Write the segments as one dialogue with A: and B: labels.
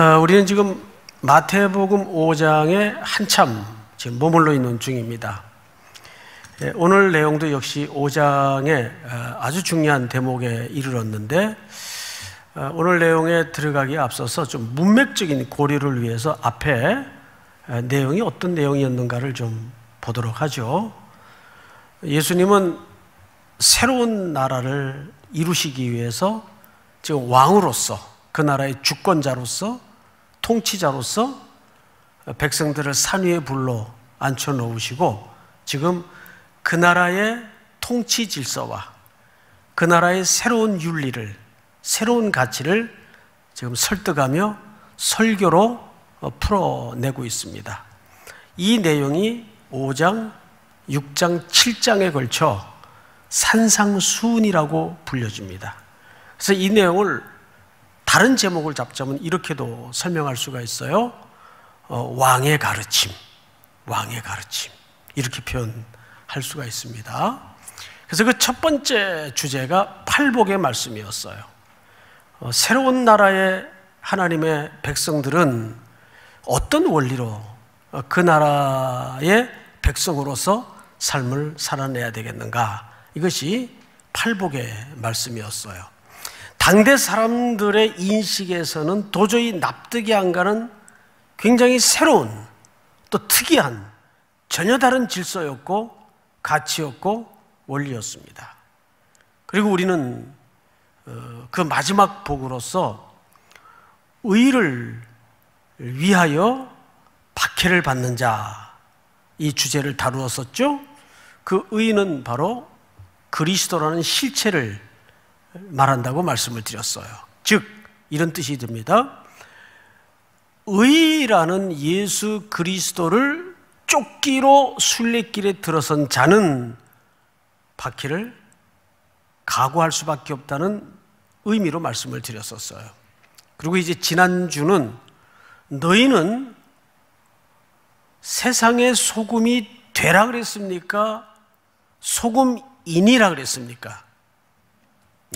A: 어, 우리는 지금 마태복음 5장에 한참 지금 머물러 있는 중입니다. 예, 오늘 내용도 역시 5장에 어, 아주 중요한 대목에 이르렀는데 어, 오늘 내용에 들어가기 앞서서 좀 문맥적인 고려를 위해서 앞에 내용이 어떤 내용이었는가를 좀 보도록 하죠. 예수님은 새로운 나라를 이루시기 위해서 지금 왕으로서 그 나라의 주권자로서 통치자로서 백성들을 산 위에 불러 앉혀 놓으시고 지금 그 나라의 통치 질서와 그 나라의 새로운 윤리를 새로운 가치를 지금 설득하며 설교로 어, 풀어내고 있습니다. 이 내용이 5장, 6장, 7장에 걸쳐 산상수이라고 불려집니다. 그래서 이 내용을 다른 제목을 잡자면 이렇게도 설명할 수가 있어요. 어, 왕의 가르침, 왕의 가르침 이렇게 표현할 수가 있습니다. 그래서 그 첫 번째 주제가 팔복의 말씀이었어요. 어, 새로운 나라의 하나님의 백성들은 어떤 원리로 그 나라의 백성으로서 삶을 살아내야 되겠는가? 이것이 팔복의 말씀이었어요. 당대 사람들의 인식에서는 도저히 납득이 안 가는 굉장히 새로운 또 특이한 전혀 다른 질서였고 가치였고 원리였습니다. 그리고 우리는 어, 그 마지막 복으로서 의를 위하여 박해를 받는 자 이 주제를 다루었었죠. 그 의는 바로 그리스도라는 실체를 말한다고 말씀을 드렸어요. 즉, 이런 뜻이 듭니다. 의라는 예수 그리스도를 쫓기로 순례길에 들어선 자는 바퀴를 각오할 수밖에 없다는 의미로 말씀을 드렸었어요. 그리고 이제 지난주는 너희는 세상의 소금이 되라 그랬습니까? 소금인이라 그랬습니까?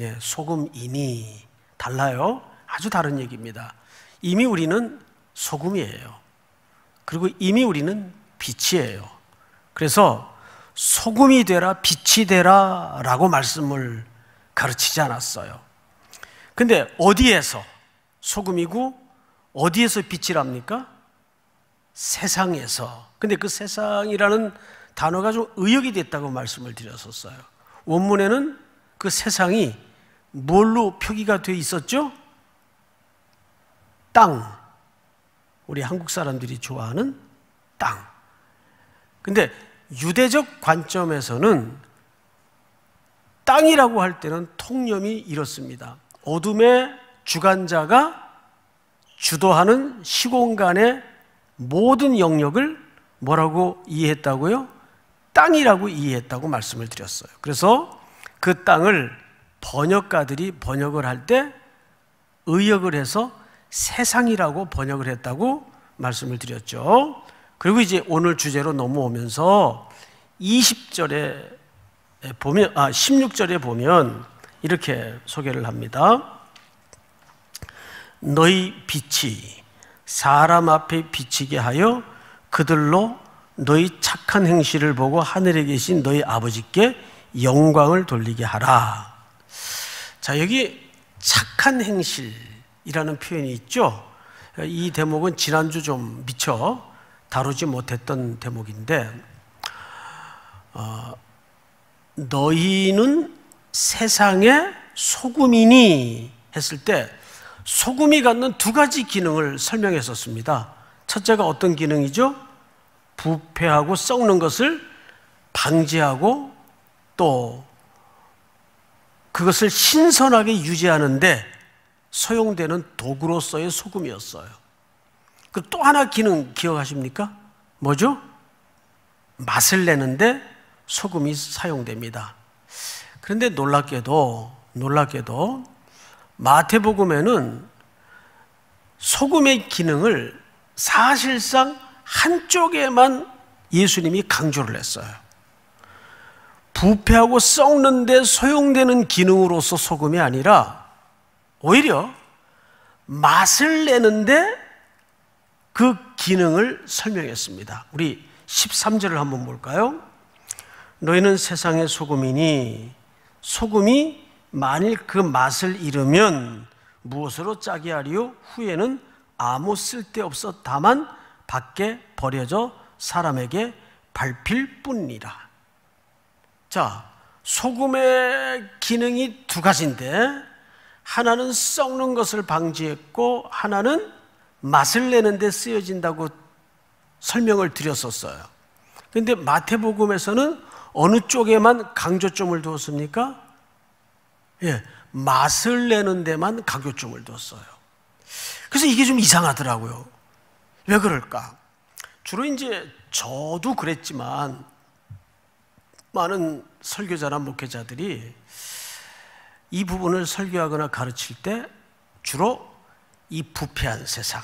A: 예, 소금 이미 달라요. 아주 다른 얘기입니다. 이미 우리는 소금이에요. 그리고 이미 우리는 빛이에요. 그래서 소금이 되라, 빛이 되라 라고 말씀을 가르치지 않았어요. 근데 어디에서 소금이고 어디에서 빛이랍니까? 세상에서. 근데 그 세상이라는 단어가 좀 의역이 됐다고 말씀을 드렸었어요. 원문에는 그 세상이 뭘로 표기가 되어 있었죠? 땅. 우리 한국 사람들이 좋아하는 땅. 근데 유대적 관점에서는 땅이라고 할 때는 통념이 이렇습니다. 어둠의 주관자가 주도하는 시공간의 모든 영역을 뭐라고 이해했다고요? 땅이라고 이해했다고 말씀을 드렸어요. 그래서 그 땅을 번역가들이 번역을 할 때 의역을 해서 세상이라고 번역을 했다고 말씀을 드렸죠. 그리고 이제 오늘 주제로 넘어오면서 20절에 보면 아 16절에 보면 이렇게 소개를 합니다. 너희 빛이 사람 앞에 비치게 하여 그들로 너희 착한 행실을 보고 하늘에 계신 너희 아버지께 영광을 돌리게 하라. 자, 여기 착한 행실이라는 표현이 있죠. 이 대목은 지난주 좀 미처 다루지 못했던 대목인데, 어, 너희는 세상의 소금이니 했을 때 소금이 갖는 두 가지 기능을 설명했었습니다. 첫째가 어떤 기능이죠? 부패하고 썩는 것을 방지하고 또 그것을 신선하게 유지하는데 소용되는 도구로서의 소금이었어요. 그또 하나 기능 기억하십니까? 뭐죠? 맛을 내는데 소금이 사용됩니다. 그런데 놀랍게도 놀랍게도 마태복음에는 소금의 기능을 사실상 한쪽에만 예수님이 강조를 했어요. 부패하고 썩는데 소용되는 기능으로서 소금이 아니라 오히려 맛을 내는데 그 기능을 설명했습니다. 우리 13절을 한번 볼까요? 너희는 세상의 소금이니 소금이 만일 그 맛을 잃으면 무엇으로 짜게 하리요? 후에는 아무 쓸데없어 다만 밖에 버려져 사람에게 밟힐 뿐이라. 자, 소금의 기능이 두 가지인데 하나는 썩는 것을 방지했고 하나는 맛을 내는데 쓰여진다고 설명을 드렸었어요. 근데 마태복음에서는 어느 쪽에만 강조점을 두었습니까? 예, 맛을 내는 데만 강조점을 두었어요. 그래서 이게 좀 이상하더라고요. 왜 그럴까? 주로 이제 저도 그랬지만 많은 설교자나 목회자들이 이 부분을 설교하거나 가르칠 때 주로 이 부패한 세상,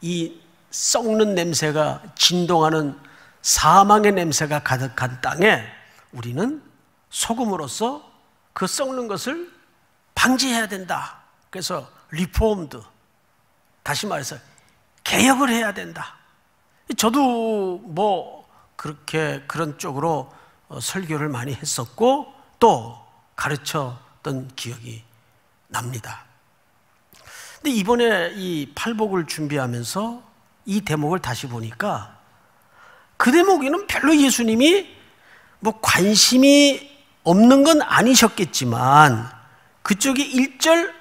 A: 이 썩는 냄새가 진동하는 사망의 냄새가 가득한 땅에 우리는 소금으로서 그 썩는 것을 방지해야 된다. 그래서 리폼드 다시 말해서 개혁을 해야 된다. 저도 뭐 그렇게 그런 쪽으로 어, 설교를 많이 했었고 또 가르쳤던 기억이 납니다. 근데 이번에 이 팔복을 준비하면서 이 대목을 다시 보니까 그 대목에는 별로 예수님이 뭐 관심이 없는 건 아니셨겠지만 그쪽에 1절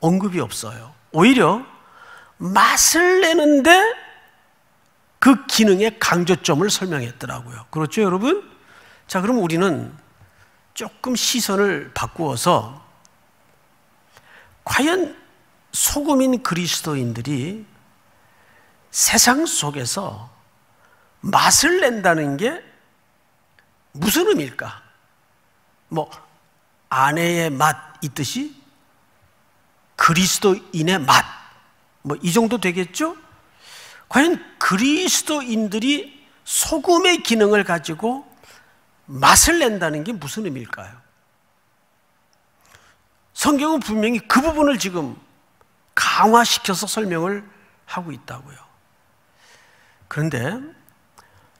A: 언급이 없어요. 오히려 맛을 내는데 그 기능의 강조점을 설명했더라고요. 그렇죠, 여러분? 자, 그럼 우리는 조금 시선을 바꾸어서 과연 소금인 그리스도인들이 세상 속에서 맛을 낸다는 게 무슨 의미일까? 뭐, 아내의 맛 있듯이 그리스도인의 맛. 뭐, 이 정도 되겠죠? 과연 그리스도인들이 소금의 기능을 가지고 맛을 낸다는 게 무슨 의미일까요? 성경은 분명히 그 부분을 지금 강화시켜서 설명을 하고 있다고요. 그런데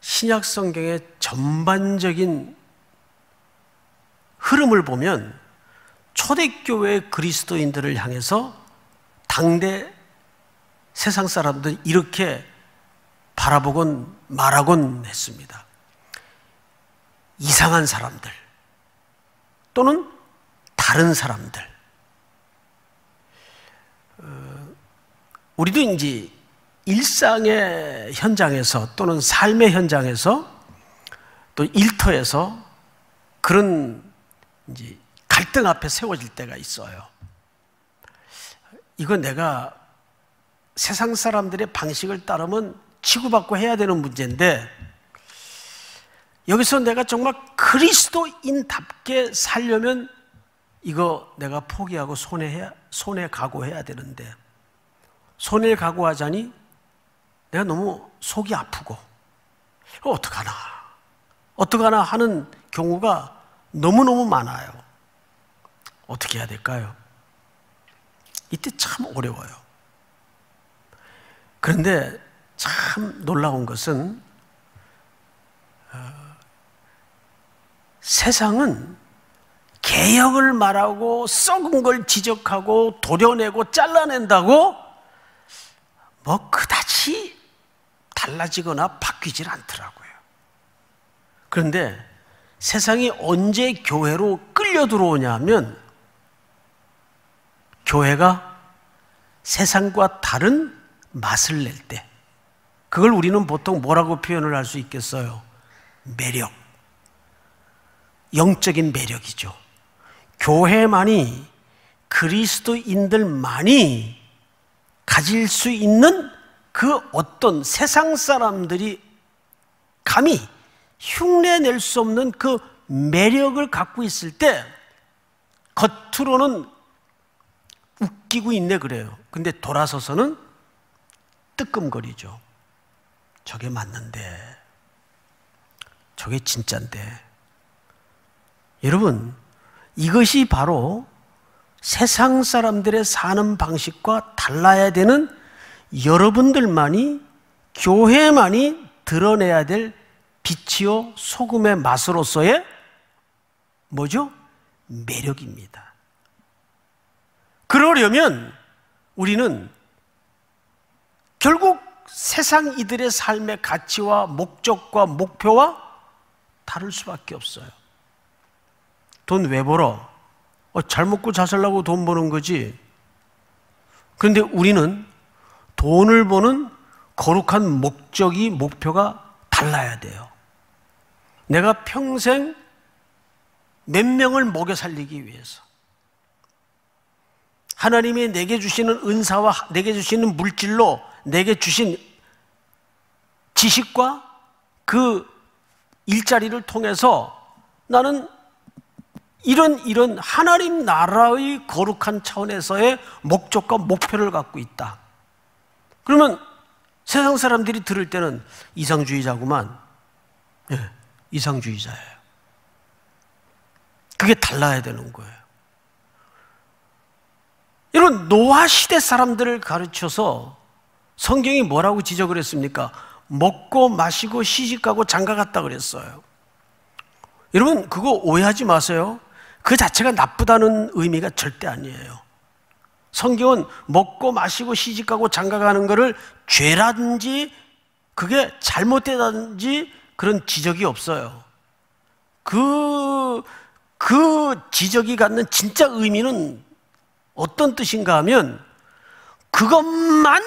A: 신약 성경의 전반적인 흐름을 보면 초대교회 그리스도인들을 향해서 당대 세상 사람들 이렇게 바라보곤 말하곤 했습니다. 이상한 사람들 또는 다른 사람들. 어, 우리도 이제 일상의 현장에서 또는 삶의 현장에서 또 일터에서 그런 이제 갈등 앞에 세워질 때가 있어요. 이건 내가 세상 사람들의 방식을 따르면 치고받고 해야 되는 문제인데 여기서 내가 정말 그리스도인답게 살려면 이거 내가 포기하고 손해 손해 각오해야 되는데 손해 각오하자니 내가 너무 속이 아프고 어떡하나 어떡하나 하는 경우가 너무너무 많아요 어떻게 해야 될까요? 이때 참 어려워요 그런데 참 놀라운 것은 어, 세상은 개혁을 말하고 썩은 걸 지적하고 도려내고 잘라낸다고 뭐 그다지 달라지거나 바뀌질 않더라고요. 그런데 세상이 언제 교회로 끌려 들어오냐면 교회가 세상과 다른 맛을 낼 때. 그걸 우리는 보통 뭐라고 표현을 할 수 있겠어요? 매력. 영적인 매력이죠. 교회만이 그리스도인들만이 가질 수 있는 그 어떤 세상 사람들이 감히 흉내 낼 수 없는 그 매력을 갖고 있을 때 겉으로는 웃기고 있네 그래요. 근데 돌아서서는 뜨끔거리죠. 저게 맞는데, 저게 진짠데. 여러분, 이것이 바로 세상 사람들의 사는 방식과 달라야 되는 여러분들만이 교회만이 드러내야 될 빛이요 소금의 맛으로서의 뭐죠? 매력입니다. 그러려면 우리는 결국 세상 이들의 삶의 가치와 목적과 목표와 다를 수밖에 없어요. 돈 왜 벌어? 어, 잘 먹고 잘 살라고 돈 버는 거지. 그런데 우리는 돈을 버는 거룩한 목적이, 목표가 달라야 돼요. 내가 평생 몇 명을 먹여 살리기 위해서. 하나님이 내게 주시는 은사와 내게 주시는 물질로 내게 주신 지식과 그 일자리를 통해서 나는 이런 이런 하나님 나라의 거룩한 차원에서의 목적과 목표를 갖고 있다. 그러면 세상 사람들이 들을 때는 이상주의자구만. 예, 이상주의자예요. 그게 달라야 되는 거예요. 이런 노아 시대 사람들을 가르쳐서 성경이 뭐라고 지적을 했습니까? 먹고 마시고 시집가고 장가갔다 그랬어요. 여러분 그거 오해하지 마세요. 그 자체가 나쁘다는 의미가 절대 아니에요. 성경은 먹고 마시고 시집가고 장가가는 것을 죄라든지 그게 잘못되다든지 그런 지적이 없어요. 그, 그 지적이 갖는 진짜 의미는 어떤 뜻인가 하면 그것만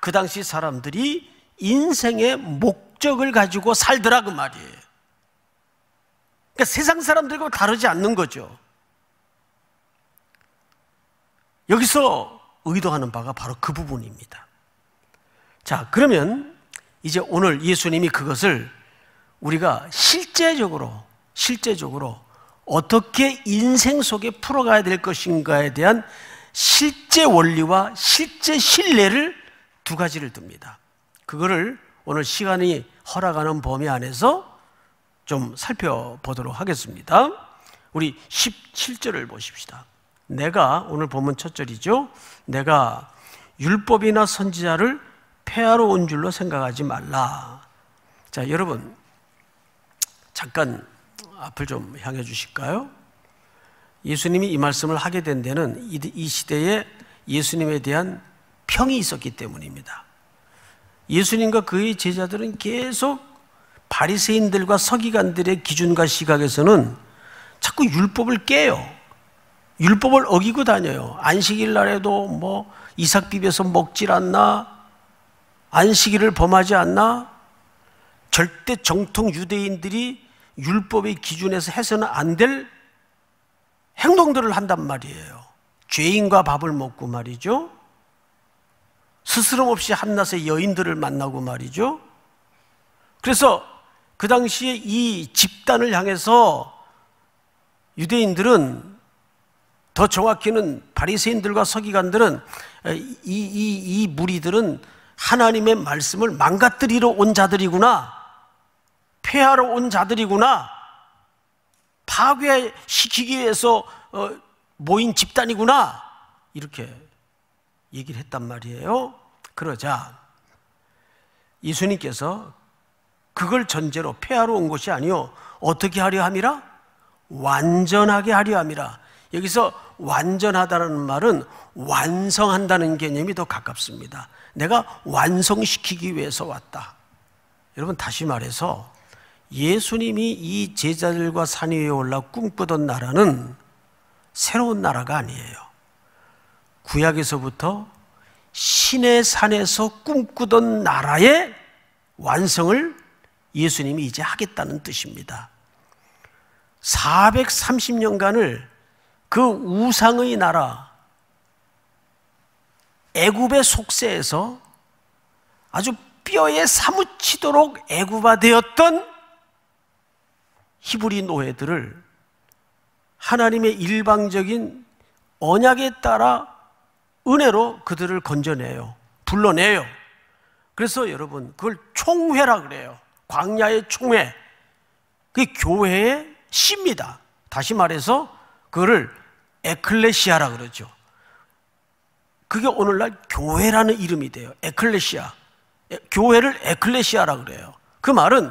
A: 그 당시 사람들이 인생의 목적을 가지고 살더라 그 말이에요. 그러니까 세상 사람들과 다르지 않는 거죠. 여기서 의도하는 바가 바로 그 부분입니다. 자, 그러면 이제 오늘 예수님이 그것을 우리가 실제적으로, 실제적으로 어떻게 인생 속에 풀어가야 될 것인가에 대한 실제 원리와 실제 신뢰를 두 가지를 둡니다. 그거를 오늘 시간이 허락하는 범위 안에서 좀 살펴보도록 하겠습니다. 우리 17절을 보십시다. 내가 오늘 보면 첫 절이죠. 내가 율법이나 선지자를 폐하러 온 줄로 생각하지 말라. 자, 여러분 잠깐 앞을 좀 향해 주실까요? 예수님이 이 말씀을 하게 된 데는 이, 시대에 예수님에 대한 평이 있었기 때문입니다. 예수님과 그의 제자들은 계속 바리새인들과 서기관들의 기준과 시각에서는 자꾸 율법을 깨요. 율법을 어기고 다녀요. 안식일 날에도 뭐 이삭 비벼서 먹질 않나? 안식일을 범하지 않나? 절대 정통 유대인들이 율법의 기준에서 해서는 안 될 행동들을 한단 말이에요. 죄인과 밥을 먹고 말이죠. 스스럼 없이 한낱의 여인들을 만나고 말이죠. 그래서 그 당시에 이 집단을 향해서 유대인들은 더 정확히는 바리새인들과 서기관들은 이, 이, 이 무리들은 하나님의 말씀을 망가뜨리러 온 자들이구나. 폐하러 온 자들이구나. 파괴시키기 위해서 어, 모인 집단이구나. 이렇게 얘기를 했단 말이에요. 그러자 예수님께서 그걸 전제로 폐하러 온 것이 아니요 어떻게 하려 함이라 완전하게 하려 함이라 여기서 완전하다는 말은 완성한다는 개념이 더 가깝습니다. 내가 완성시키기 위해서 왔다. 여러분 다시 말해서 예수님이 이 제자들과 산 위에 올라 꿈꾸던 나라는 새로운 나라가 아니에요. 구약에서부터 신의 산에서 꿈꾸던 나라의 완성을 예수님이 이제 하겠다는 뜻입니다. 430년간을 그 우상의 나라 애굽의 속세에서 아주 뼈에 사무치도록 애굽화되었던 히브리 노예들을 하나님의 일방적인 언약에 따라 은혜로 그들을 건져내요. 불러내요. 그래서 여러분, 그걸 총회라 그래요. 광야의 총회. 그게 교회의 씨입니다. 다시 말해서 그거를 에클레시아라 그러죠. 그게 오늘날 교회라는 이름이 돼요. 에클레시아. 교회를 에클레시아라 그래요. 그 말은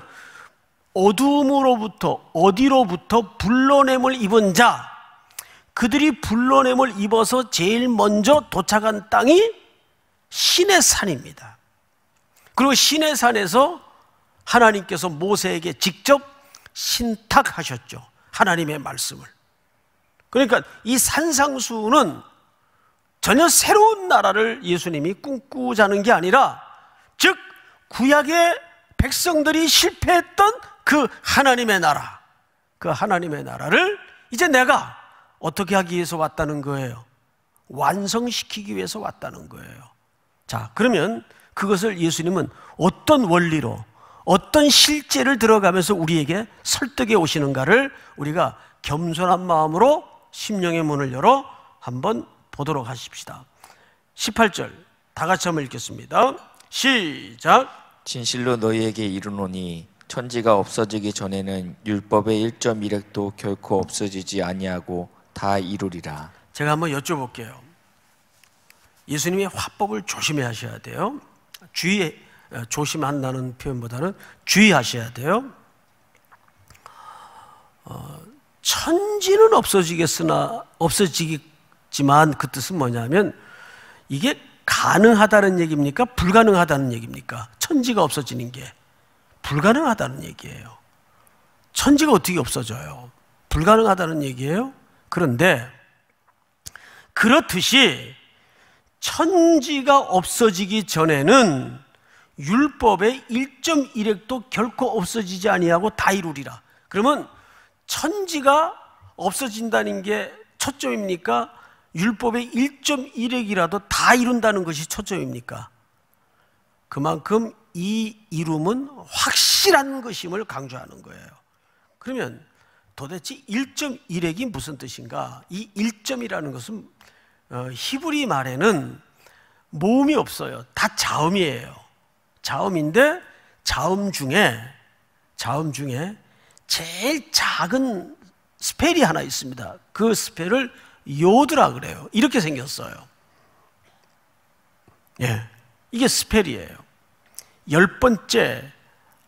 A: 어둠으로부터 어디로부터 불러냄을 입은 자 그들이 불러냄을 입어서 제일 먼저 도착한 땅이 신의 산입니다. 그리고 신의 산에서 하나님께서 모세에게 직접 신탁하셨죠. 하나님의 말씀을. 그러니까 이 산상수는 전혀 새로운 나라를 예수님이 꿈꾸자는 게 아니라 즉 구약의 백성들이 실패했던 그 하나님의 나라 그 하나님의 나라를 이제 내가 어떻게 하기 위해서 왔다는 거예요? 완성시키기 위해서 왔다는 거예요. 자, 그러면 그것을 예수님은 어떤 원리로 어떤 실제를 들어가면서 우리에게 설득해 오시는가를 우리가 겸손한 마음으로 심령의 문을 열어 한번 보도록 하십시다. 18절 다 같이 한번 읽겠습니다. 시작. 진실로 너희에게 이르노니 천지가 없어지기 전에는 율법의 1.1획도 결코 없어지지 아니하고 다 이루리라. 제가 한번 여쭤볼게요. 예수님이 화법을 조심해야 돼요. 주의 어, 조심한다는 표현보다는 주의하셔야 돼요. 어, 천지는 없어지겠으나 없어지겠지만 그 뜻은 뭐냐면 이게 가능하다는 얘기입니까? 불가능하다는 얘기입니까? 천지가 없어지는 게 불가능하다는 얘기예요. 천지가 어떻게 없어져요? 불가능하다는 얘기예요? 그런데 그렇듯이 천지가 없어지기 전에는 율법의 1.1핵도 결코 없어지지 아니하고 다 이루리라. 그러면 천지가 없어진다는 게 초점입니까? 율법의 1.1핵이라도 다 이룬다는 것이 초점입니까? 그만큼 이 이름은 확실한 것임을 강조하는 거예요. 그러면 도대체 1.1액이 무슨 뜻인가? 이 1점이라는 것은 어, 히브리 말에는 모음이 없어요. 다 자음이에요. 자음인데 자음 중에 자음 중에 제일 작은 스펠이 하나 있습니다. 그 스펠을 요드라 그래요. 이렇게 생겼어요. 예. 이게 스펠이에요. 열 번째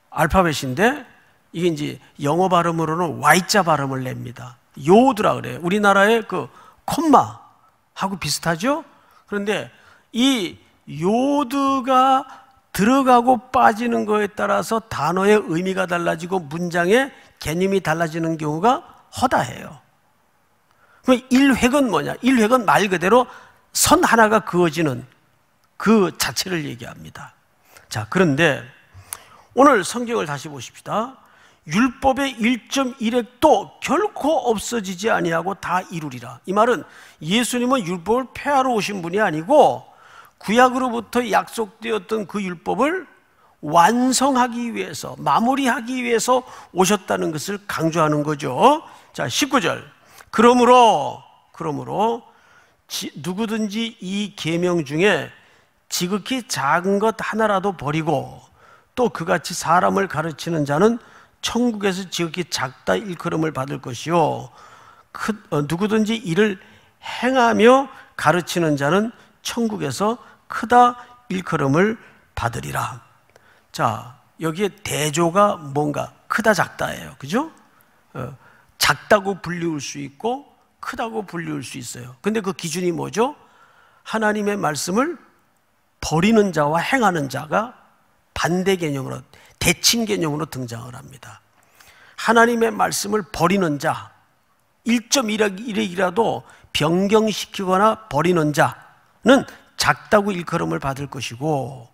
A: 알파벳인데 이게 이제 영어 발음으로는 Y자 발음을 냅니다. 요드라 그래요. 우리나라의 그 콤마하고 비슷하죠? 그런데 이 요드가 들어가고 빠지는 거에 따라서 단어의 의미가 달라지고 문장의 개념이 달라지는 경우가 허다해요. 그럼 일획은 뭐냐? 일획은 말 그대로 선 하나가 그어지는 그 자체를 얘기합니다. 자, 그런데 오늘 성경을 다시 보십시다. 율법의 1.1획도 결코 없어지지 아니하고 다 이루리라. 이 말은 예수님은 율법을 폐하러 오신 분이 아니고 구약으로부터 약속되었던 그 율법을 완성하기 위해서 마무리하기 위해서 오셨다는 것을 강조하는 거죠. 자, 19절. 그러므로 그러므로 지, 누구든지 이 계명 중에 지극히 작은 것 하나라도 버리고 또 그같이 사람을 가르치는 자는 천국에서 지극히 작다 일컬음을 받을 것이요 그, 어, 누구든지 이를 행하며 가르치는 자는 천국에서 크다 일컬음을 받으리라. 자, 여기에 대조가 뭔가 크다 작다예요. 그죠? 어, 작다고 불리울 수 있고 크다고 불리울 수 있어요. 근데 그 기준이 뭐죠? 하나님의 말씀을 버리는 자와 행하는 자가 반대 개념으로 대칭 개념으로 등장을 합니다. 하나님의 말씀을 버리는 자, 1.1이라도 변경시키거나 버리는 자는 작다고 일컬음을 받을 것이고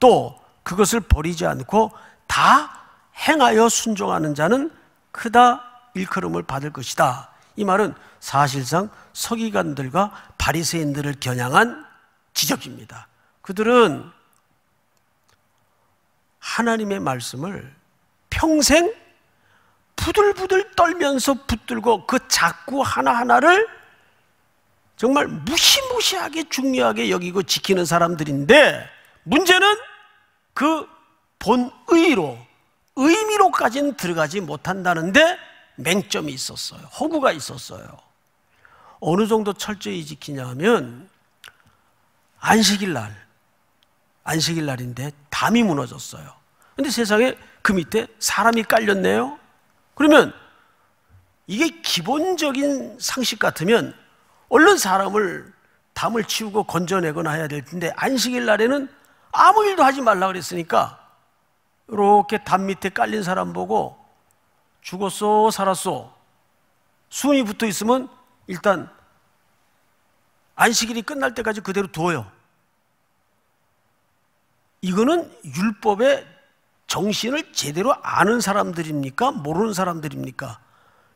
A: 또 그것을 버리지 않고 다 행하여 순종하는 자는 크다 일컬음을 받을 것이다. 이 말은 사실상 서기관들과 바리새인들을 겨냥한 지적입니다. 그들은 하나님의 말씀을 평생 부들부들 떨면서 붙들고 그 자꾸 하나하나를 정말 무시무시하게 중요하게 여기고 지키는 사람들인데 문제는 그 본의로 의미로까지는 들어가지 못한다는데 맹점이 있었어요. 허구가 있었어요. 어느 정도 철저히 지키냐 하면 안식일 날 안식일 날인데 담이 무너졌어요. 근데 세상에 그 밑에 사람이 깔렸네요. 그러면 이게 기본적인 상식 같으면 얼른 사람을 담을 치우고 건져내거나 해야 될 텐데 안식일 날에는 아무 일도 하지 말라 그랬으니까 이렇게 담 밑에 깔린 사람 보고 죽었소 살았소 숨이 붙어 있으면 일단 안식일이 끝날 때까지 그대로 두어요. 이거는 율법의 정신을 제대로 아는 사람들입니까? 모르는 사람들입니까?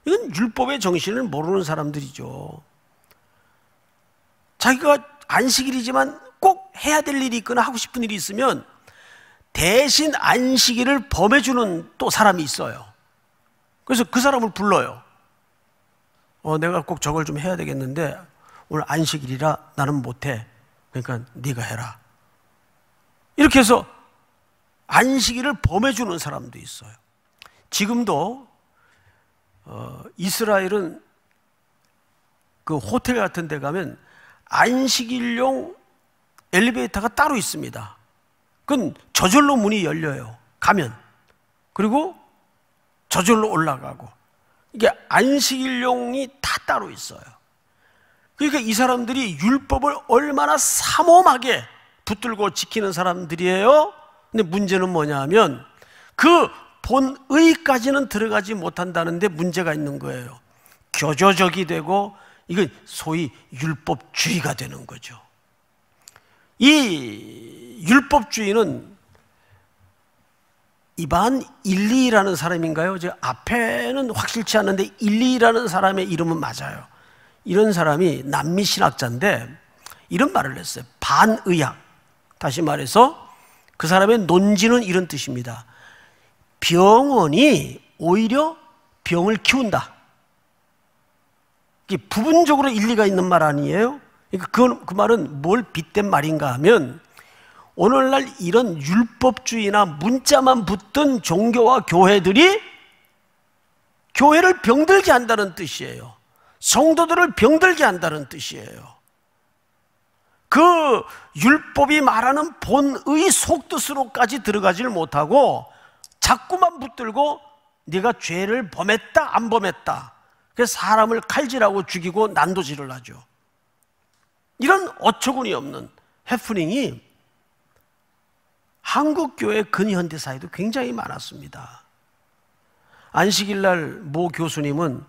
A: 이건 율법의 정신을 모르는 사람들이죠. 자기가 안식일이지만 꼭 해야 될 일이 있거나 하고 싶은 일이 있으면 대신 안식일을 범해주는 또 사람이 있어요. 그래서 그 사람을 불러요. 어, 내가 꼭 저걸 좀 해야 되겠는데 오늘 안식일이라 나는 못해. 그러니까 네가 해라. 이렇게 해서 안식일을 범해주는 사람도 있어요. 지금도 어, 이스라엘은 그 호텔 같은 데 가면 안식일용 엘리베이터가 따로 있습니다. 그건 저절로 문이 열려요. 가면. 그리고 저절로 올라가고. 이게 안식일용이 다 따로 있어요. 그러니까 이 사람들이 율법을 얼마나 삼엄하게 붙들고 지키는 사람들이에요. 근데 문제는 뭐냐면 그 본의까지는 들어가지 못한다는데 문제가 있는 거예요. 교조적이 되고 이건 소위 율법주의가 되는 거죠. 이 율법주의는 이반 일리라는 사람인가요? 제 앞에는 확실치 않은데 일리라는 사람의 이름은 맞아요. 이런 사람이 남미 신학자인데 이런 말을 했어요. 반의학. 다시 말해서 그 사람의 논지는 이런 뜻입니다. 병원이 오히려 병을 키운다. 이게 부분적으로 일리가 있는 말 아니에요? 그러니까 그, 그 말은 뭘 빗댄 말인가 하면 오늘날 이런 율법주의나 문자만 붙던 종교와 교회들이 교회를 병들게 한다는 뜻이에요. 성도들을 병들게 한다는 뜻이에요. 그 율법이 말하는 본의 속뜻으로까지 들어가질 못하고 자꾸만 붙들고 네가 죄를 범했다 안 범했다 그래서 사람을 칼질하고 죽이고 난도질을 하죠 이런 어처구니 없는 해프닝이 한국 교회 근현대사에도 굉장히 많았습니다 안식일 날모 교수님은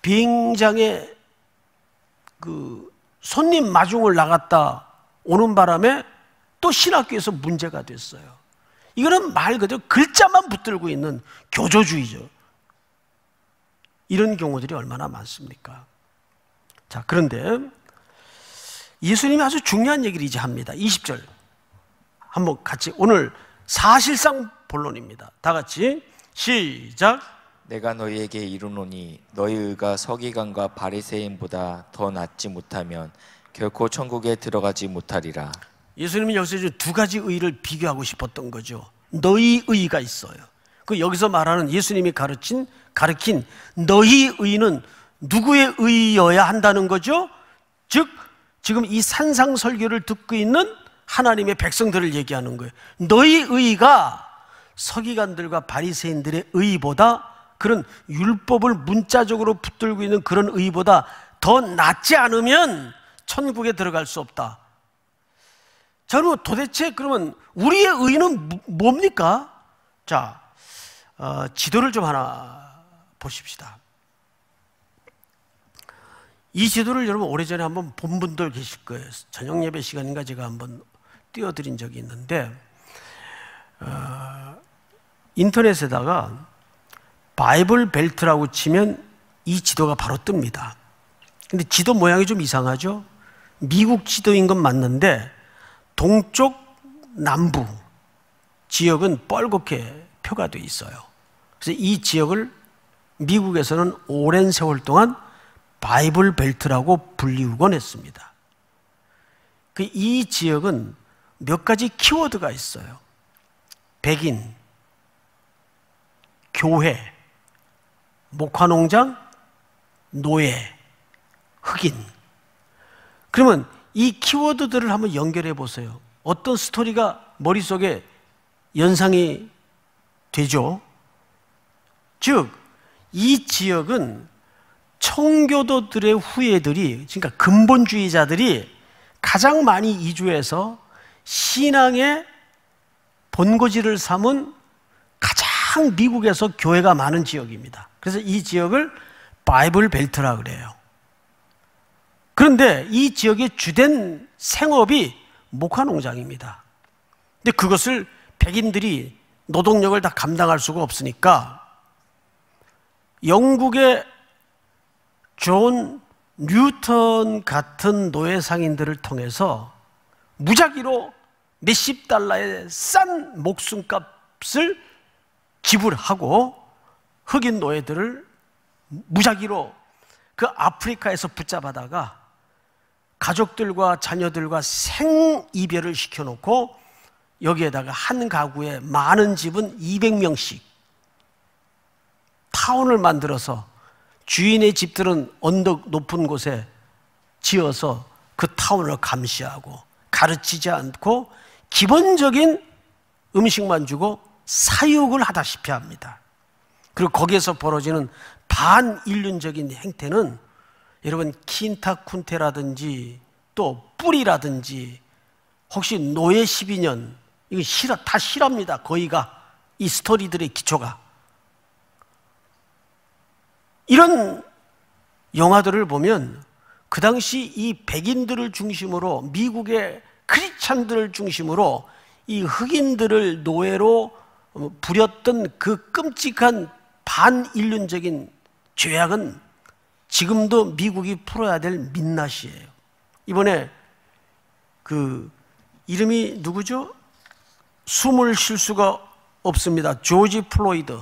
A: 비장에그 손님 마중을 나갔다 오는 바람에 또 신학교에서 문제가 됐어요. 이거는 말 그대로 글자만 붙들고 있는 교조주의죠. 이런 경우들이 얼마나 많습니까? 자, 그런데 예수님이 아주 중요한 얘기를 이제 합니다. 20절. 한번 같이 오늘 사실상 본론입니다. 다 같이 시작. 내가 너희에게 이르노니 너희가 서기관과 바리새인보다 더 낫지 못하면 결코 천국에 들어가지 못하리라. 예수님은 여기서 두 가지 의를 비교하고 싶었던 거죠. 너희 의가 있어요. 그 여기서 말하는 예수님이 가르친 가르친 너희 의는 누구의 의여야 한다는 거죠? 즉 지금 이 산상 설교를 듣고 있는 하나님의 백성들을 얘기하는 거예요. 너희 의가 서기관들과 바리새인들의 의보다 그런 율법을 문자적으로 붙들고 있는 그런 의보다 더 낫지 않으면 천국에 들어갈 수 없다. 저는 뭐 도대체 그러면 우리의 의는 뭐, 뭡니까? 자, 어, 지도를 좀 하나 보십시다. 이 지도를 여러분 오래전에 한번 본 분들 계실 거예요. 저녁 예배 시간인가 제가 한번 띄워드린 적이 있는데 어, 인터넷에다가 바이블 벨트라고 치면 이 지도가 바로 뜹니다. 근데 지도 모양이 좀 이상하죠? 미국 지도인 건 맞는데 동쪽 남부 지역은 뻘겋게 표가 돼 있어요. 그래서 이 지역을 미국에서는 오랜 세월 동안 바이블 벨트라고 불리우곤 했습니다. 그 이 지역은 몇 가지 키워드가 있어요. 백인, 교회, 목화농장, 노예, 흑인. 그러면 이 키워드들을 한번 연결해 보세요. 어떤 스토리가 머릿속에 연상이 되죠? 즉, 이 지역은 청교도들의 후예들이, 그러니까 근본주의자들이 가장 많이 이주해서 신앙의 본고지를 삼은 가장 미국에서 교회가 많은 지역입니다. 그래서 이 지역을 바이블 벨트라 그래요. 그런데 이 지역의 주된 생업이 목화 농장입니다. 근데 그것을 백인들이 노동력을 다 감당할 수가 없으니까 영국의 존 뉴턴 같은 노예 상인들을 통해서 무작위로 몇십 달러의 싼 목숨값을 기부하고 흑인 노예들을 무작위로 그 아프리카에서 붙잡아다가 가족들과 자녀들과 생이별을 시켜놓고 여기에다가 한 가구에 많은 집은 200명씩 타운을 만들어서 주인의 집들은 언덕 높은 곳에 지어서 그 타운을 감시하고 가르치지 않고 기본적인 음식만 주고 사육을 하다시피 합니다. 그리고 거기에서 벌어지는 반인륜적인 행태는 여러분 킨타쿤테라든지 또 뿌리라든지 혹시 노예 12년 이거 싫어 다 싫어합니다. 거의가 이 스토리들의 기초가 이런 영화들을 보면 그 당시 이 백인들을 중심으로 미국의 크리스찬들을 중심으로 이 흑인들을 노예로 어, 부렸던 그 끔찍한 반인륜적인 죄악은 지금도 미국이 풀어야 될 민낯이에요. 이번에 그 이름이 누구죠? 숨을 쉴 수가 없습니다. 조지 플로이드.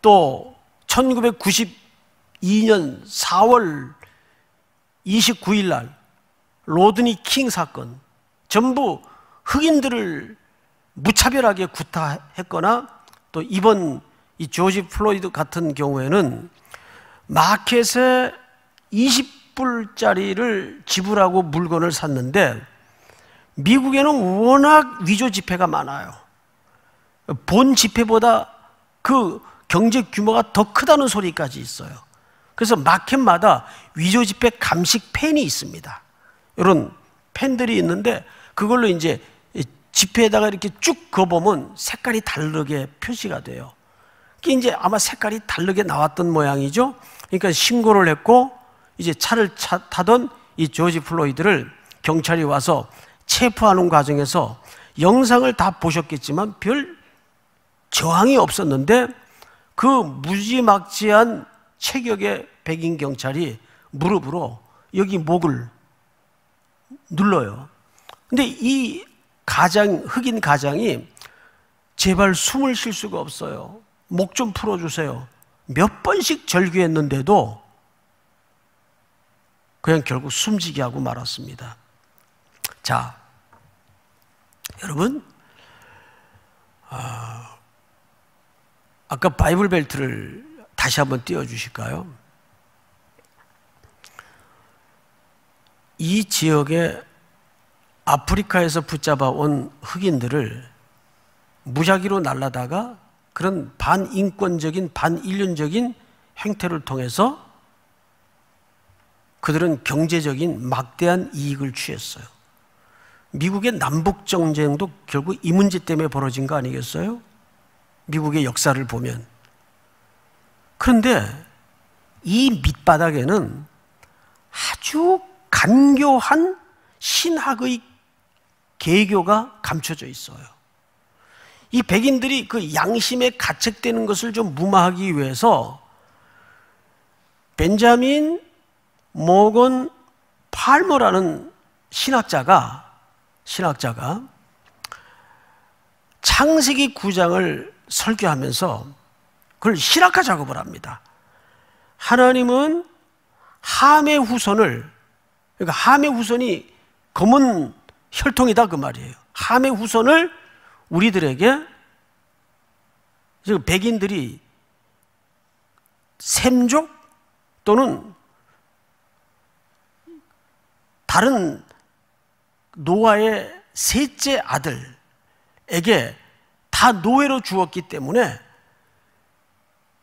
A: 또 1992년 4월 29일 날 로드니 킹 사건. 전부 흑인들을 무차별하게 구타했거나 또 이번 이 조지 플로이드 같은 경우에는 마켓에 20불짜리를 지불하고 물건을 샀는데 미국에는 워낙 위조 지폐가 많아요. 본 지폐보다 그 경제 규모가 더 크다는 소리까지 있어요. 그래서 마켓마다 위조 지폐 감식 펜이 있습니다. 이런 펜들이 있는데 그걸로 이제 지폐에다가 이렇게 쭉 그어보면 색깔이 다르게 표시가 돼요. 그게 이제 아마 색깔이 다르게 나왔던 모양이죠. 그러니까 신고를 했고 이제 차를 타던 이 조지 플로이드를 경찰이 와서 체포하는 과정에서 영상을 다 보셨겠지만 별 저항이 없었는데 그 무지막지한 체격의 백인 경찰이 무릎으로 여기 목을 눌러요. 근데 이 가장 흑인 가장이 제발 숨을 쉴 수가 없어요. 목 좀 풀어주세요. 몇 번씩 절규했는데도 그냥 결국 숨지게 하고 말았습니다. 자, 여러분, 아, 아까 바이블 벨트를 다시 한번 띄워주실까요? 이 지역에 아프리카에서 붙잡아 온 흑인들을 무작위로 날라다가 그런 반인권적인 반인륜적인 행태를 통해서 그들은 경제적인 막대한 이익을 취했어요. 미국의 남북 정쟁도 결국 이 문제 때문에 벌어진 거 아니겠어요? 미국의 역사를 보면. 그런데 이 밑바닥에는 아주 간교한 신학의 개교가 감춰져 있어요. 이 백인들이 그 양심에 가책되는 것을 좀 무마하기 위해서 벤자민 모건 팔머라는 신학자가 신학자가 창세기 9장을 설교하면서 그걸 실학화 작업을 합니다. 하나님은 함의 후손을 그러니까 함의 후손이 검은 혈통이다 그 말이에요. 함의 후손을 우리들에게 지금 백인들이 샘족 또는 다른 노아의 셋째 아들에게 다 노예로 주었기 때문에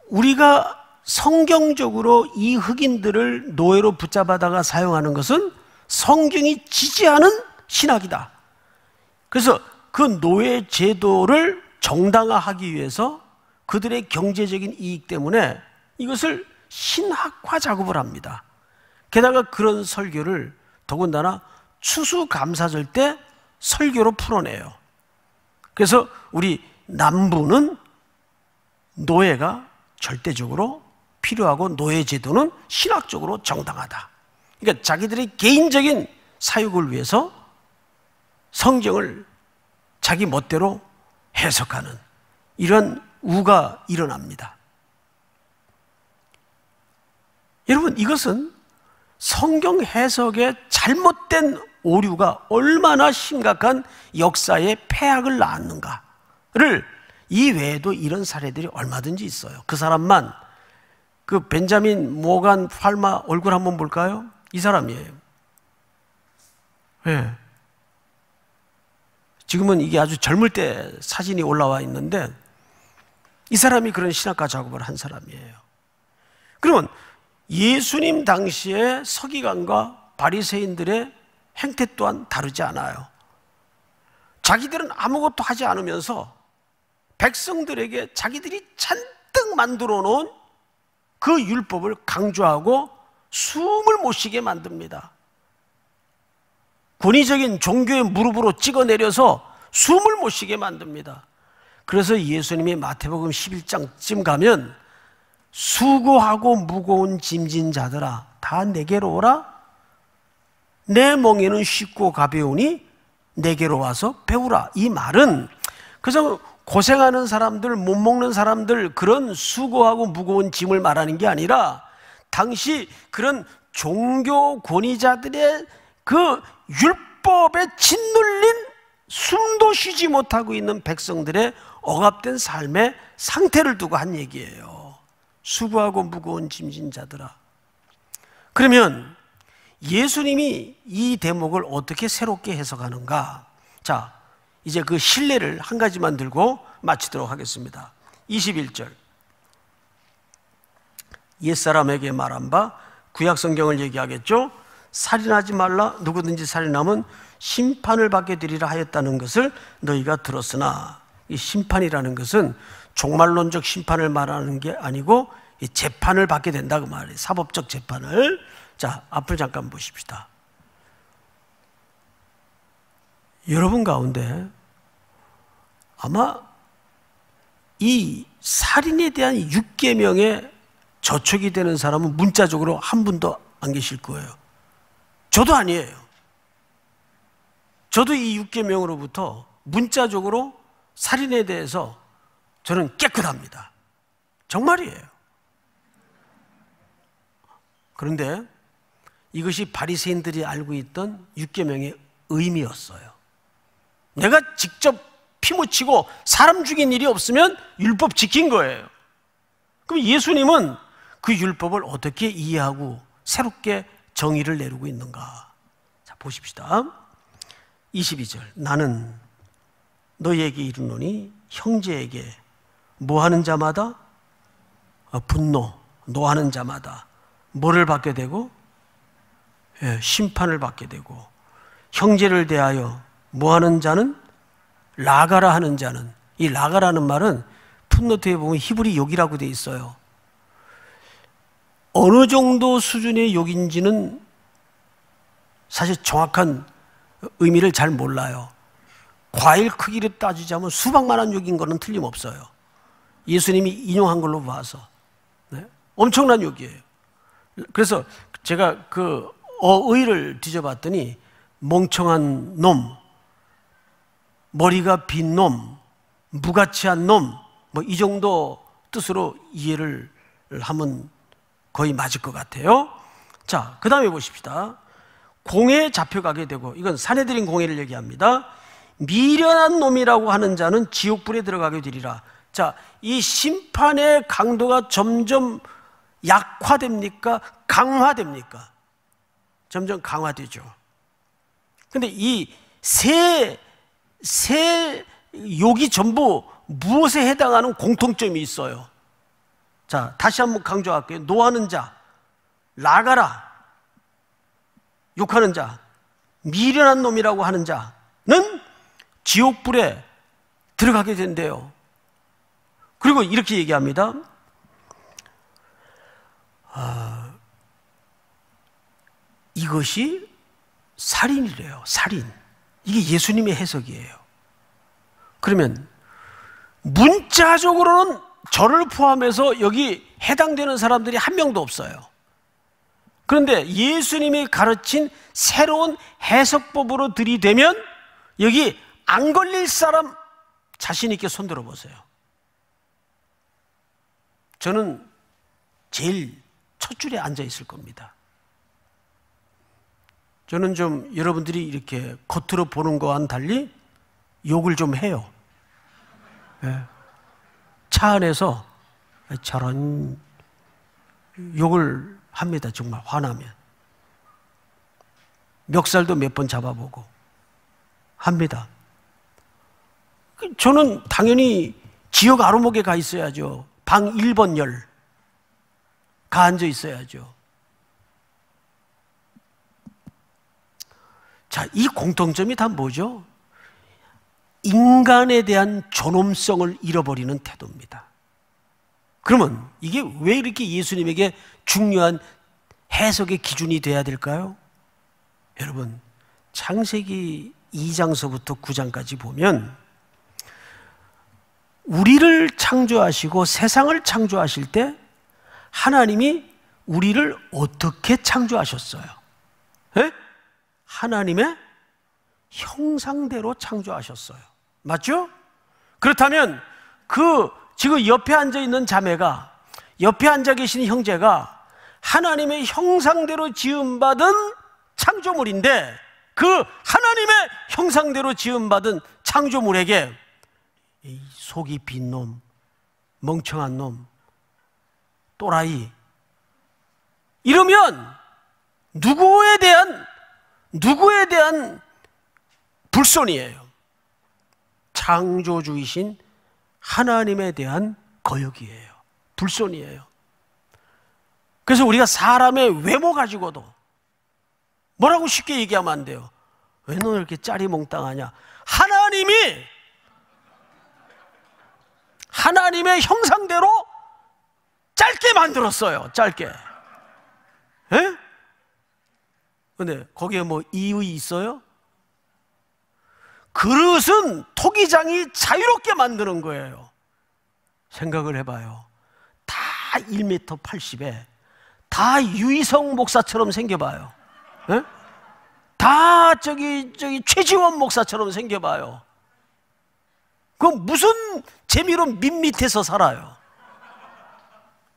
A: 우리가 성경적으로 이 흑인들을 노예로 붙잡아다가 사용하는 것은 성경이 지지하는 신학이다. 그래서 그 노예 제도를 정당화하기 위해서 그들의 경제적인 이익 때문에 이것을 신학화 작업을 합니다. 게다가 그런 설교를 더군다나 추수감사절 때 설교로 풀어내요. 그래서 우리 남부는 노예가 절대적으로 필요하고 노예제도는 신학적으로 정당하다. 그러니까 자기들의 개인적인 사육을 위해서 성경을 자기 멋대로 해석하는 이런 우가 일어납니다. 여러분, 이것은 성경 해석의 잘못된 오류가 얼마나 심각한 역사의 폐악을 낳았는가를 이 외에도 이런 사례들이 얼마든지 있어요. 그 사람만 그 벤자민 모간 팔마 얼굴 한번 볼까요? 이 사람이에요. 예. 네. 지금은 이게 아주 젊을 때 사진이 올라와 있는데 이 사람이 그런 신학과 작업을 한 사람이에요. 그러면 예수님 당시에 서기관과 바리새인들의 행태 또한 다르지 않아요. 자기들은 아무것도 하지 않으면서 백성들에게 자기들이 잔뜩 만들어 놓은 그 율법을 강조하고 숨을 못 쉬게 만듭니다. 권위적인 종교의 무릎으로 찍어내려서 숨을 못 쉬게 만듭니다. 그래서 예수님이 마태복음 11장쯤 가면 수고하고 무거운 짐진 자들아 다 내게로 오라 내 멍에는 쉽고 가벼우니 내게로 와서 배우라 이 말은 그래서 고생하는 사람들 못 먹는 사람들 그런 수고하고 무거운 짐을 말하는 게 아니라 당시 그런 종교 권위자들의 그 율법에 짓눌린 숨도 쉬지 못하고 있는 백성들의 억압된 삶의 상태를 두고 한 얘기예요. 수고하고 무거운 짐진자들아. 그러면 예수님이 이 대목을 어떻게 새롭게 해석하는가? 자, 이제 그 신뢰를 한 가지만 들고 마치도록 하겠습니다. 21절. 옛사람에게 말한 바 구약성경을 얘기하겠죠? 살인하지 말라 누구든지 살인하면 심판을 받게 되리라 하였다는 것을 너희가 들었으나 이 심판이라는 것은 종말론적 심판을 말하는 게 아니고 이 재판을 받게 된다 그 말이에요. 사법적 재판을. 자, 앞을 잠깐 보십시다. 여러분 가운데 아마 이 살인에 대한 6개명의 저촉이 되는 사람은 문자적으로 한 분도 안 계실 거예요. 저도 아니에요. 저도 이 6계명으로부터 문자적으로 살인에 대해서 저는 깨끗합니다. 정말이에요. 그런데 이것이 바리새인들이 알고 있던 6계명의 의미였어요. 내가 직접 피 묻히고 사람 죽인 일이 없으면 율법 지킨 거예요. 그럼 예수님은 그 율법을 어떻게 이해하고 새롭게 정의를 내리고 있는가? 자, 보십시다. 22절. 나는 너희에게 이르노니 형제에게 뭐 하는 자마다 어, 분노, 노하는 자마다 뭐를 받게 되고 예, 심판을 받게 되고 형제를 대하여 뭐 하는 자는 라가라 하는 자는 이 라가라는 말은 풋노트에 보면 히브리 욕이라고 돼 있어요. 어느 정도 수준의 욕인지는 사실 정확한 의미를 잘 몰라요. 과일 크기를 따지자면 수박만한 욕인 거는 틀림없어요. 예수님이 인용한 걸로 봐서. 네? 엄청난 욕이에요. 그래서 제가 그 어의를 뒤져봤더니 멍청한 놈, 머리가 빈 놈, 무가치한 놈, 뭐 이 정도 뜻으로 이해를 하면 거의 맞을 것 같아요. 자, 그 다음에 보십시다. 공에 잡혀가게 되고, 이건 사내들인 공해를 얘기합니다. 미련한 놈이라고 하는 자는 지옥불에 들어가게 되리라. 자, 이 심판의 강도가 점점 약화됩니까? 강화됩니까? 점점 강화되죠. 근데 이 세, 세 욕이 전부 무엇에 해당하는 공통점이 있어요. 자, 다시 한번 강조할게요. 노하는 자, 라가라, 욕하는 자, 미련한 놈이라고 하는 자는 지옥불에 들어가게 된대요. 그리고 이렇게 얘기합니다. 아, 이것이 살인이래요. 살인. 이게 예수님의 해석이에요. 그러면 문자적으로는 저를 포함해서 여기 해당되는 사람들이 한 명도 없어요. 그런데 예수님이 가르친 새로운 해석법으로 들이대면 여기 안 걸릴 사람 자신 있게 손들어 보세요. 저는 제일 첫 줄에 앉아 있을 겁니다. 저는 좀 여러분들이 이렇게 겉으로 보는 거와는 달리 욕을 좀 해요. 네. 차 안에서 저런 욕을 합니다. 정말 화나면. 멱살도 몇 번 잡아보고 합니다. 그 저는 당연히 지역 아로목에 가 있어야죠. 방 1번 열. 가 앉아 있어야죠. 자, 이 공통점이 다 뭐죠? 인간에 대한 존엄성을 잃어버리는 태도입니다. 그러면 이게 왜 이렇게 예수님에게 중요한 해석의 기준이 돼야 될까요? 여러분, 창세기 2장서부터 9장까지 보면 우리를 창조하시고 세상을 창조하실 때 하나님이 우리를 어떻게 창조하셨어요? 에? 예? 하나님의 형상대로 창조하셨어요. 맞죠? 그렇다면 그 지금 옆에 앉아 있는 자매가 옆에 앉아 계신 형제가 하나님의 형상대로 지음받은 창조물인데 그 하나님의 형상대로 지음받은 창조물에게 속이 빈 놈, 멍청한 놈, 또라이 이러면 누구에 대한 누구에 대한 불손이에요. 창조주이신 하나님에 대한 거역이에요. 불손이에요. 그래서 우리가 사람의 외모 가지고도 뭐라고 쉽게 얘기하면 안 돼요. 왜너는 이렇게 짜리몽땅하냐? 하나님이 하나님의 형상대로 짧게 만들었어요. 짧게. 예? 근데 거기에 뭐 이유 있어요? 그릇은 토기장이 자유롭게 만드는 거예요. 생각을 해봐요. 다 1m 80에 다 유이성 목사처럼 생겨봐요. 에? 예? 다 저기 저기 최지원 목사처럼 생겨봐요. 그 무슨 재미로 밑밑에서 살아요?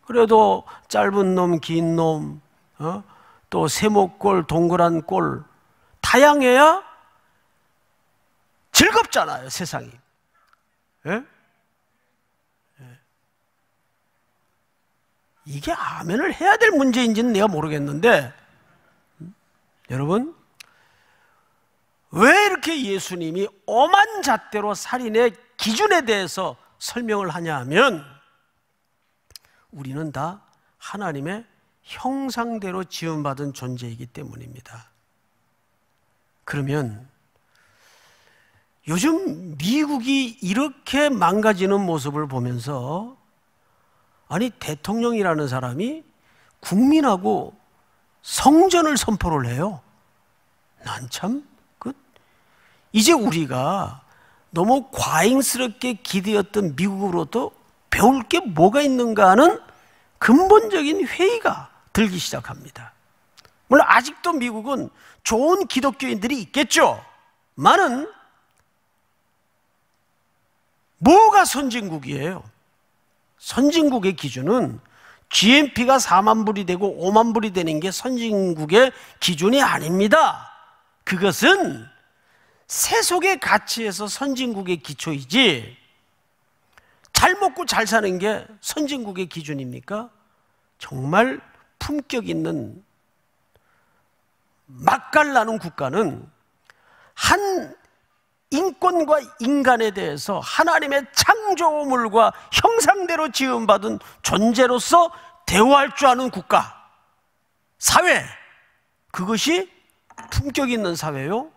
A: 그래도 짧은 놈, 긴 놈, 어? 세목골, 동그란 꼴 다양해야 즐겁잖아요, 세상이. 예? 예. 이게 아멘을 해야 될 문제인지는 내가 모르겠는데, 음? 여러분, 왜 이렇게 예수님이 엄한 잣대로 살인의 기준에 대해서 설명을 하냐 하면, 우리는 다 하나님의 형상대로 지음받은 존재이기 때문입니다. 그러면 요즘 미국이 이렇게 망가지는 모습을 보면서 아니 대통령이라는 사람이 국민하고 성전을 선포를 해요. 난참그 이제 우리가 너무 과잉스럽게 기대었던 미국으로도 배울 게 뭐가 있는가 하는 근본적인 회의가 들기 시작합니다. 물론 아직도 미국은 좋은 기독교인들이 있겠죠. 많은 뭐가 선진국이에요? 선진국의 기준은 GNP가 4만 불이 되고 5만 불이 되는 게 선진국의 기준이 아닙니다. 그것은 세속의 가치에서 선진국의 기초이지 잘 먹고 잘 사는 게 선진국의 기준입니까? 정말 품격 있는 맛깔나는 국가는 한 인권과 인간에 대해서 하나님의 창조물과 형상대로 지음받은 존재로서 대우할 줄 아는 국가, 사회, 그것이 품격 있는 사회요,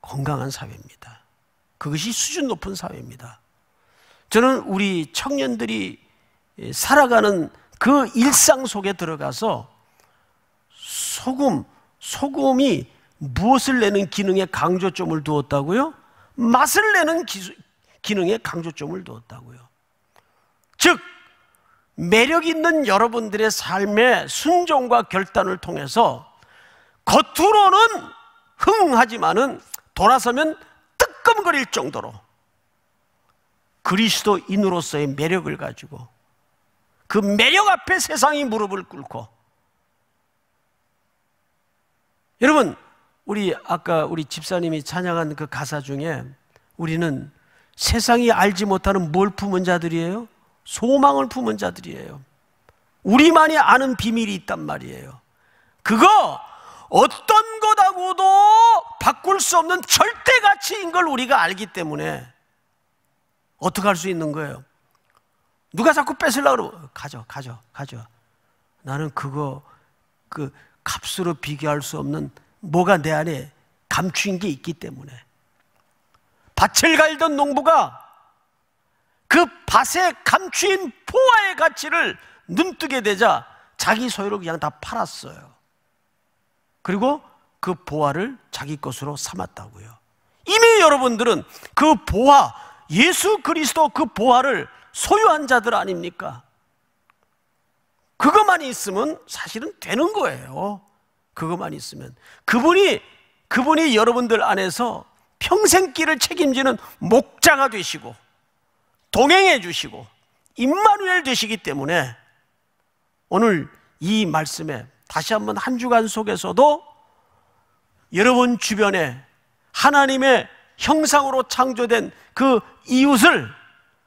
A: 건강한 사회입니다. 그것이 수준 높은 사회입니다. 저는 우리 청년들이 살아가는 그 일상 속에 들어가서 소금, 소금이 무엇을 내는 기능에 강조점을 두었다고요? 맛을 내는 기수, 기능에 강조점을 두었다고요. 즉, 매력 있는 여러분들의 삶의 순종과 결단을 통해서 겉으로는 흥하지만은 돌아서면 뜨끔거릴 정도로 그리스도인으로서의 매력을 가지고 그 매력 앞에 세상이 무릎을 꿇고 여러분 우리 아까 우리 집사님이 찬양한 그 가사 중에 우리는 세상이 알지 못하는 뭘 품은 자들이에요? 소망을 품은 자들이에요. 우리만이 아는 비밀이 있단 말이에요. 그거 어떤 것하고도 바꿀 수 없는 절대 가치인 걸 우리가 알기 때문에 어떻게 할 수 있는 거예요? 누가 자꾸 뺏으려고 그러 가져, 가져, 가져. 나는 그거 그 값으로 비교할 수 없는 뭐가 내 안에 감추인게 있기 때문에 밭을 갈던 농부가 그 밭에 감추인 포화의 가치를 눈뜨게 되자 자기 소유로 그냥 다 팔았어요. 그리고 그 보화를 자기 것으로 삼았다고요. 이미 여러분들은 그 보화, 예수 그리스도 그 보화를 소유한 자들 아닙니까? 그것만 있으면 사실은 되는 거예요. 그것만 있으면 그분이 그분이 여러분들 안에서 평생 길을 책임지는 목자가 되시고 동행해 주시고 임마누엘 되시기 때문에 오늘 이 말씀에 다시 한번 한 주간 속에서도 여러분 주변에 하나님의 형상으로 창조된 그 이웃을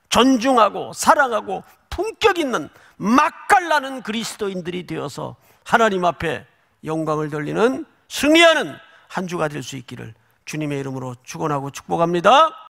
A: 존중하고 사랑하고 품격 있는 맛깔나는 그리스도인들이 되어서 하나님 앞에 영광을 돌리는 승리하는 한 주가 될 수 있기를 주님의 이름으로 축원하고 축복합니다.